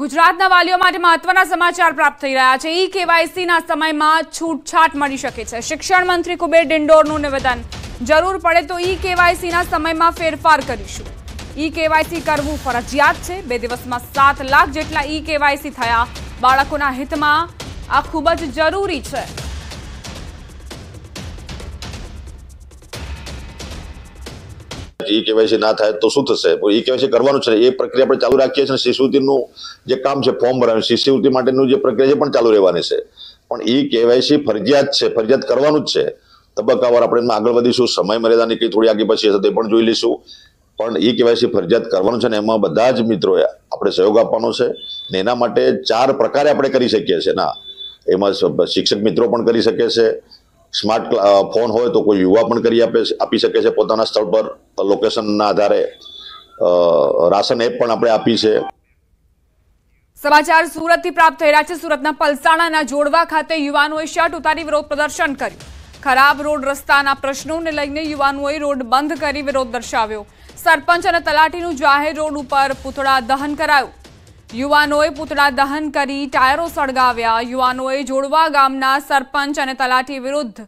ગુજરાતના વાલીઓ માટે મહત્વના સમાચાર પ્રાપ્ત થઈ રહ્યા છે ઈ કેવાયસીના સમયમાં છૂટછાટ મળી શકે છે શિક્ષણ મંત્રી કુબેર ડિંડોરનું નિવેદન જરૂર પડે તો ઈ કેવાયસીના સમયમાં ફેરફાર કરીશું ઈ કેવાયસી કરવું ફરજિયાત છે બે દિવસમાં સાત લાખ જેટલા ઈ કેવાયસી થયા બાળકોના હિતમાં આ ખૂબ જ જરૂરી છે કદાચ ઈ કેવાયસી ના થાય તો શું થશે ઈ કેવાયસી કરવાનું છે એ પ્રક્રિયા આપણે ચાલુ રાખીએ છીએ શિષ્યવૃત્તિનું જે કામ છે ફોર્મ ભરાવે શિષ્યવૃત્તિ માટેનું જે પ્રક્રિયા છે પણ ચાલુ રહેવાની છે પણ ઈ કેવાયસી ફરજિયાત છે ફરજિયાત કરવાનું જ છે તબક્કાવાર આપણે એમાં આગળ વધીશું સમય મર્યાદાની કઈ થોડી આગળ પછી હશે તે પણ જોઈ લઈશું પણ ઈ કેવાયસી ફરજિયાત કરવાનું છે ને એમાં બધા જ મિત્રોએ આપણે સહયોગ આપવાનો છે ને એના માટે ચાર પ્રકારે આપણે કરી શકીએ છીએ ના એમાં શિક્ષક મિત્રો પણ કરી શકે છે સ્માર્ટ ફોન હોય તો કોઈ યુવા પણ કરી આપે આપી શકે છે પોતાના સ્થળ પર લોકેશનના આધારે રાશન એપ પણ આપણે આપી છે સમાચાર સુરતથી પ્રાપ્ત થઈ રહ્યા છે સુરતના પલસાણાના જોડવા ખાતે યુવાનોએ શર્ટ ઉતારી વિરોધ પ્રદર્શન કર્યું ખરાબ રોડ રસ્તાના પ્રશ્નોને લઈને યુવાનોએ રોડ બંધ કરી વિરોધ દર્શાવ્યો સરપંચ અને તલાટીનું જાહેર રોડ ઉપર પૂતળા દહન કરાયું યુવાનોએ પૂતળા દહન કરી ટાયરો સળગાવ્યા યુવાનોએ જોડવા ગામના સરપંચ અને તલાટી વિરુદ્ધ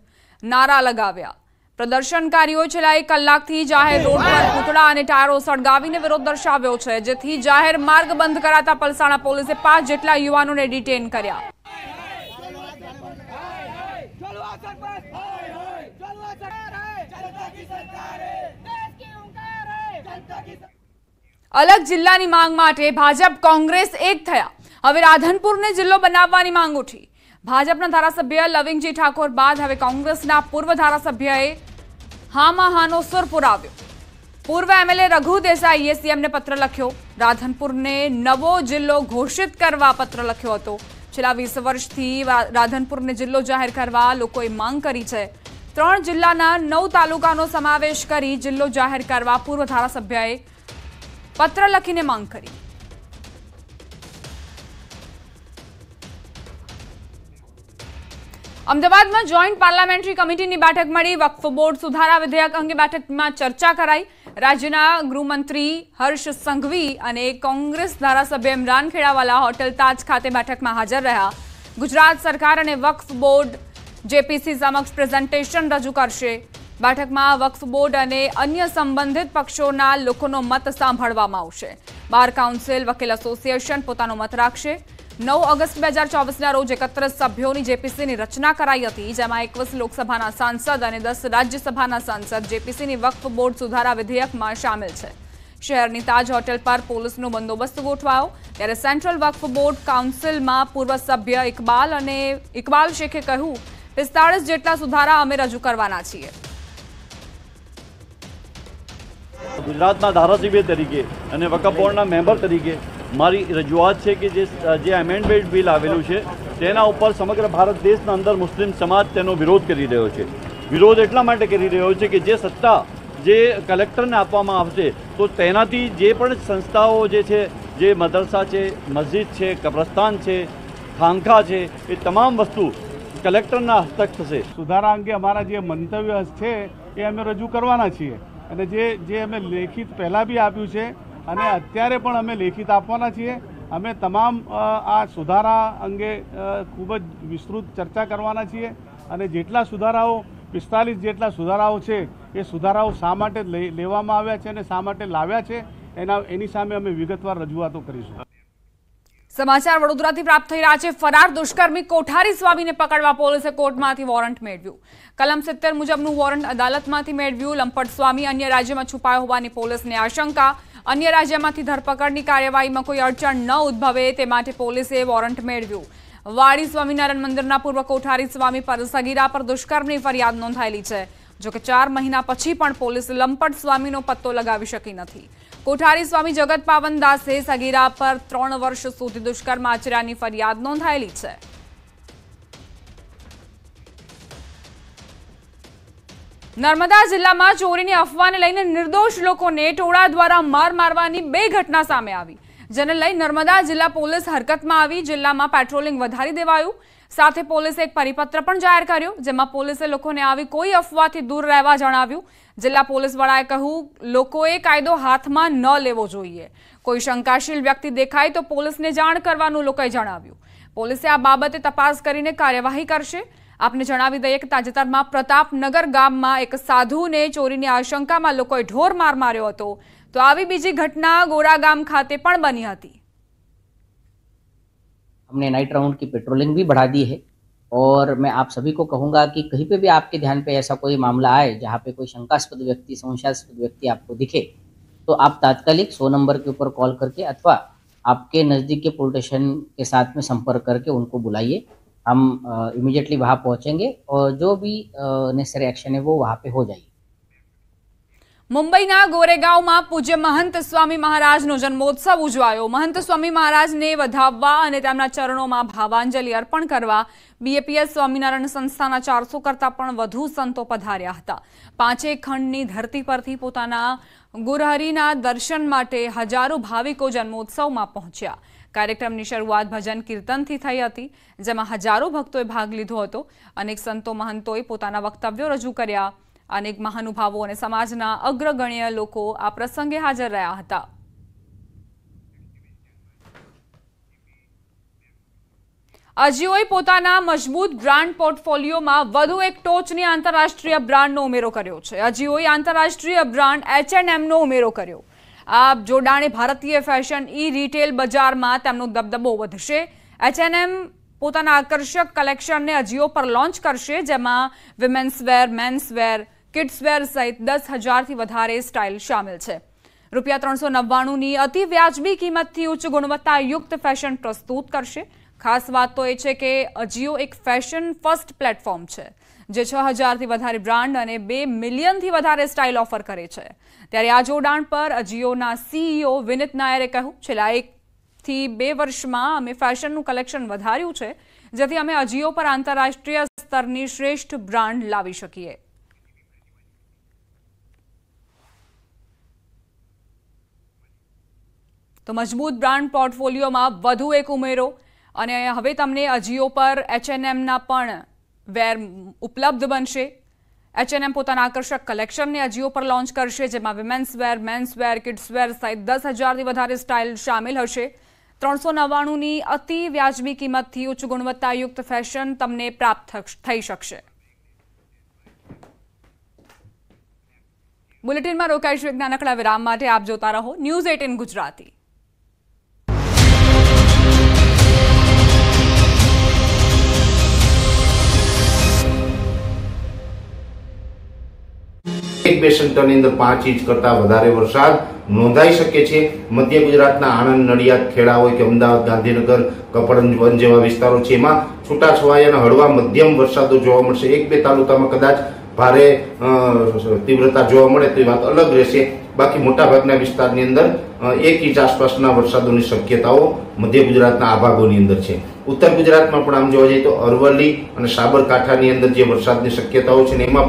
નારા લગાવ્યા પ્રદર્શનકારીઓ છેલ્લા એક કલાકથી જાહેર રોડ પર પૂતળા અને ટાયરો સળગાવીને વિરોધ દર્શાવ્યો છે જેથી જાહેર માર્ગ બંધ કરાતા પલસાણા પોલીસે પાંચ જેટલા યુવાનોને ડિટેન કર્યા જનતા કી અલગ જિલ્લાની માંગ માટે ભાજપ કોંગ્રેસ એક થયા હવે રાધનપુરને જિલ્લો બનાવવાની માંગ ઉઠી ભાજપના ધારાસભ્ય લવિંગજી ઠાકોર બાદ હવે કોંગ્રેસના પૂર્વ ધારાસભ્યએ હામાં હાનો સુર પુરાવ્યો પૂર્વ એમએલએ રઘુ દેસાઈએ સીએમને પત્ર લખ્યો રાધનપુરને નવો જિલ્લો ઘોષિત કરવા પત્ર લખ્યો હતો છેલ્લા વીસ વર્ષથી રાધનપુરને જિલ્લો જાહેર કરવા લોકોએ માંગ કરી છે ત્રણ જિલ્લાના નવ તાલુકાનો સમાવેશ કરી જિલ્લો જાહેર કરવા પૂર્વ ધારાસભ્યએ પત્ર લખીને માંગ કરી અમદાવાદમાં જોઈન્ટ પાર્લામેન્ટરી કમિટીની બેઠક મળી વક્ફ બોર્ડ સુધારા વિધેયક અંગે બેઠકમાં ચર્ચા કરાઈ રાજ્યના ગૃહમંત્રી હર્ષ સંઘવી અને કોંગ્રેસ ધારાસભ્ય ઇમરાન ખેડાવાલા હોટેલ તાજ ખાતે બેઠકમાં હાજર રહ્યા ગુજરાત સરકાર અને વક્ફ બોર્ડ જેપીસી સમક્ષ પ્રેઝન્ટેશન રજૂ કરશે બેઠકમાં વક્ફ બોર્ડ અને અન્ય સંબંધિત પક્ષોના લોકોનો મત સાંભળવામાં આવશે બાર કાઉન્સિલ વકીલ એસોસિએશન પોતાનો મત રાખશે નવ ઓગસ્ટ બે હજાર ચોવીસના રોજ એકત્ર સભ્યોની જેપીસીની રચના કરાઈ હતી જેમાં એકવીસ લોકસભાના સાંસદ અને દસ રાજ્યસભાના સાંસદ જેપીસીની વક્ફ બોર્ડ સુધારા વિધેયકમાં સામેલ છે શહેરની તાજ હોટેલ પર પોલીસનો બંદોબસ્ત ગોઠવાયો ત્યારે સેન્ટ્રલ વક્ફ બોર્ડ કાઉન્સિલમાં પૂર્વ સભ્ય ઇકબાલ અને ઇકબાલ શેખે કહ્યું પિસ્તાળીસ જેટલા સુધારા અમે રજૂ કરવાના છીએ ગુજરાતના ધારાસભ્ય તરીકે અને વકફ બોર્ડના મેમ્બર તરીકે મારી રજૂઆત છે કે જે જે એમેન્ડમેન્ટ બિલ આવેલું છે તેના ઉપર સમગ્ર ભારત દેશના અંદર મુસ્લિમ સમાજ તેનો વિરોધ કરી રહ્યો છે વિરોધ એટલા માટે કરી રહ્યો છે કે જે સત્તા જે કલેક્ટરને આપવામાં આવશે તો તેનાથી જે પણ સંસ્થાઓ જે છે જે મદરસા છે મસ્જિદ છે કબ્રસ્તાન છે ખાંખા છે એ તમામ વસ્તુ કલેક્ટરના હસ્તક થશે સુધારા અંગે અમારા જે મંતવ્ય છે એ અમે રજૂ કરવાના છીએ અને જે જે અમે લેખિત પહેલાં બી આપ્યું છે અને અત્યારે પણ અમે લેખિત આપવાના છીએ અમે તમામ આ સુધારા અંગે ખૂબ જ વિસ્તૃત ચર્ચા કરવાના છીએ અને જેટલા સુધારાઓ પિસ્તાલીસ જેટલા સુધારાઓ છે એ સુધારાઓ શા માટે લેવામાં આવ્યા છે અને શા માટે લાવ્યા છે એના એની સામે અમે વિગતવાર રજૂઆતો કરીશું સમાચાર વડોદરાથી પ્રાપ્ત થઈ રહ્યા છે ફરાર દુષ્કર્મી કોઠારી સ્વામીને પકડવા પોલીસે કોર્ટમાંથી વોરંટ મેળવ્યું કલમ સિત્તેર મુજબનું વોરંટ અદાલતમાંથી મેળવ્યું લંપટ સ્વામી અન્ય રાજ્યમાં છુપાયો હોવાની પોલીસને આશંકા અન્ય રાજ્યમાંથી ધરપકડની કાર્યવાહીમાં કોઈ અડચણ ન ઉદ્ભવે તે માટે પોલીસે વોરંટ મેળવ્યું વાડી સ્વામિનારાયણ મંદિરના પૂર્વ કોઠારી સ્વામી પર સગીરા પર દુષ્કર્મની ફરિયાદ નોંધાયેલી છે જોકે ચાર મહિના પછી પણ પોલીસ લંપટ સ્વામીનો પત્તો લગાવી શકી નથી કોઠારી સ્વામી જગત પાવનદાસે સગીરા પર ત્રણ વર્ષ સુધી દુષ્કર્મ આચર્યાની ફરિયાદ નોંધાયેલી છે નર્મદા જિલ્લામાં ચોરીની અફવાને લઈને નિર્દોષ લોકોને ટોળા દ્વારા માર મારવાની બે ઘટના સામે આવી જેને લઈ નર્મદા જિલ્લા પોલીસ હરકતમાં આવી જિલ્લામાં પેટ્રોલિંગ વધારી દેવાયું સાથે પોલીસે એક પરિપત્ર પણ જાહેર કર્યો જેમાં પોલીસે લોકોને આવી કોઈ અફવાથી દૂર રહેવા જણાવ્યું જિલ્લા પોલીસ વડાએ કહ્યું લોકોએ કાયદો હાથમાં ન લેવો જોઈએ કોઈ શંકાશીલ વ્યક્તિ દેખાય તો પોલીસને જાણ કરવાનું લોકોએ જણાવ્યું પોલીસે આ બાબતે તપાસ કરીને કાર્યવાહી કરશે આપને જણાવી દઈએ કે તાજેતરમાં પ્રતાપનગર ગામમાં એક સાધુને ચોરીની આશંકામાં લોકોએ ઢોર માર માર્યો હતો તો આવી બીજી ઘટના ગોરા ગામ ખાતે પણ બની હતી हमने नाइट राउंड की पेट्रोलिंग भी बढ़ा दी है और मैं आप सभी को कहूँगा कि कहीं पे भी आपके ध्यान पे ऐसा कोई मामला आए जहाँ पे कोई शंकास्पद व्यक्ति संशयास्पद व्यक्ति आपको दिखे तो आप तात्कालिक सौ नंबर के ऊपर कॉल करके अथवा आपके नज़दीक के पुलिस स्टेशन के साथ में संपर्क करके उनको बुलाइए हम इमिजिएटली वहाँ पहुँचेंगे और जो भी नेसेसरी एक्शन है वो वहाँ पे हो जाएगी મુંબઈના ગોરેગાંવમાં પૂજ્ય મહંત સ્વામી મહારાજનો જન્મોત્સવ ઉજવાયો મહંત સ્વામી મહારાજને વધાવવા અને તેમના ચરણોમાં ભાવાંજલિ અર્પણ કરવા બીએપીએસ સ્વામિનારાયણ સંસ્થાના ચારસો કરતાં પણ વધુ સંતો પધાર્યા હતા પાંચે ખંડની ધરતી પરથી પોતાના ગુરહરીના દર્શન માટે હજારો ભાવિકો જન્મોત્સવમાં પહોંચ્યા કાર્યક્રમની શરૂઆત ભજન કીર્તનથી થઈ હતી જેમાં હજારો ભક્તોએ ભાગ લીધો હતો અનેક સંતો મહંતોએ પોતાના વક્તવ્યો રજૂ કર્યા અનેક મહાનુભાવો અને સમાજના અગ્રગણ્ય લોકો આ પ્રસંગે હાજર રહ્યા હતા અજિયોએ પોતાના મજબૂત બ્રાન્ડ પોર્ટફોલિયોમાં વધુ એક ટોચની આંતરરાષ્ટ્રીય બ્રાન્ડનો ઉમેરો કર્યો છે અજિયોએ આંતરરાષ્ટ્રીય બ્રાન્ડ એચ એન્ડ એમનો ઉમેરો કર્યો આ જોડાણે ભારતીય ફેશન ઈ રિટેલ બજારમાં તેમનો દબદબો વધશે એચએનએમ H&M પોતાના આકર્ષક કલેક્શનને અજિયો પર લોન્ચ કરશે જેમાં women's wear men's wear kidswear સહિત દસ હજારથી વધારે સ્ટાઇલ સામેલ છે રૂપિયા ત્રણસો નવ્વાણુંની અતિ વ્યાજબી કિંમતથી ઉચ્ચ ગુણવત્તાયુક્ત ફેશન પ્રસ્તુત કરશે ખાસ વાત તો એ છે કે અજિયો એક ફેશન ફર્સ્ટ પ્લેટફોર્મ છે જે છ હજારથી વધારે બ્રાન્ડ અને બે મિલિયનથી વધારે સ્ટાઇલ ઓફર કરે છે ત્યારે આ જોડાણ પર અજિયોના સીઈઓ વિનિત નાયરે કહ્યું છેલ્લા એકથી બે વર્ષમાં અમે ફેશનનું કલેક્શન વધાર્યું છે જેથી અમે અજિયો પર આંતરરાષ્ટ્રીય સ્તરની શ્રેષ્ઠ બ્રાન્ડ લાવી શકીએ તો મજબૂત બ્રાન્ડ પોર્ટફોલિયોમાં વધુ એક ઉમેરો અને હવે તમને અજીઓ પર એચએનએમના પણ વેર ઉપલબ્ધ બનશે એચએનએમ H&M પોતાના આકર્ષક કલેક્શનને અજીઓ પર લોન્ચ કરશે જેમાં women's wear men's wear kids wear સહિત દસ હજારથી વધારે સ્ટાઇલ સામેલ હશે ત્રણસો નવ્વાણુંની અતિ વ્યાજબી કિંમતથી ઉચ્ચ ગુણવત્તાયુક્ત ફેશન તમને પ્રાપ્ત થઈ શકશે બુલેટિનમાં રોકાઈશું એક નાનકડા વિરામ માટે આપ જોતા રહો ન્યૂઝ એટીન ગુજરાતી એક બે સેન્ટરની અંદર પાંચ ઇંચ કરતા વધારે વરસાદ નોંધાઈ શકે છે મધ્ય ગુજરાતના આણંદ નડિયાદ ખેડા હોય કે અમદાવાદ ગાંધીનગર કપડવન વન જેવા વિસ્તારો છે એમાં છૂટાછવાયા અને હળવા મધ્યમ વરસાદો જોવા મળશે એક બે તાલુકામાં કદાચ ભારે તીવ્રતા જોવા મળે તો એ વાત અલગ રહેશે બાકી મોટાભાગના વિસ્તારની અંદર એક ઇંચ આસપાસના વરસાદોની શક્યતાઓ મધ્ય ગુજરાતના આ ભાગોની અંદર છે ઉત્તર ગુજરાતમાં પણ આમ જોવા જઈએ તો અરવલ્લી અને સાબરકાંઠાની અંદર જે વરસાદની શક્યતાઓ છે ને એમાં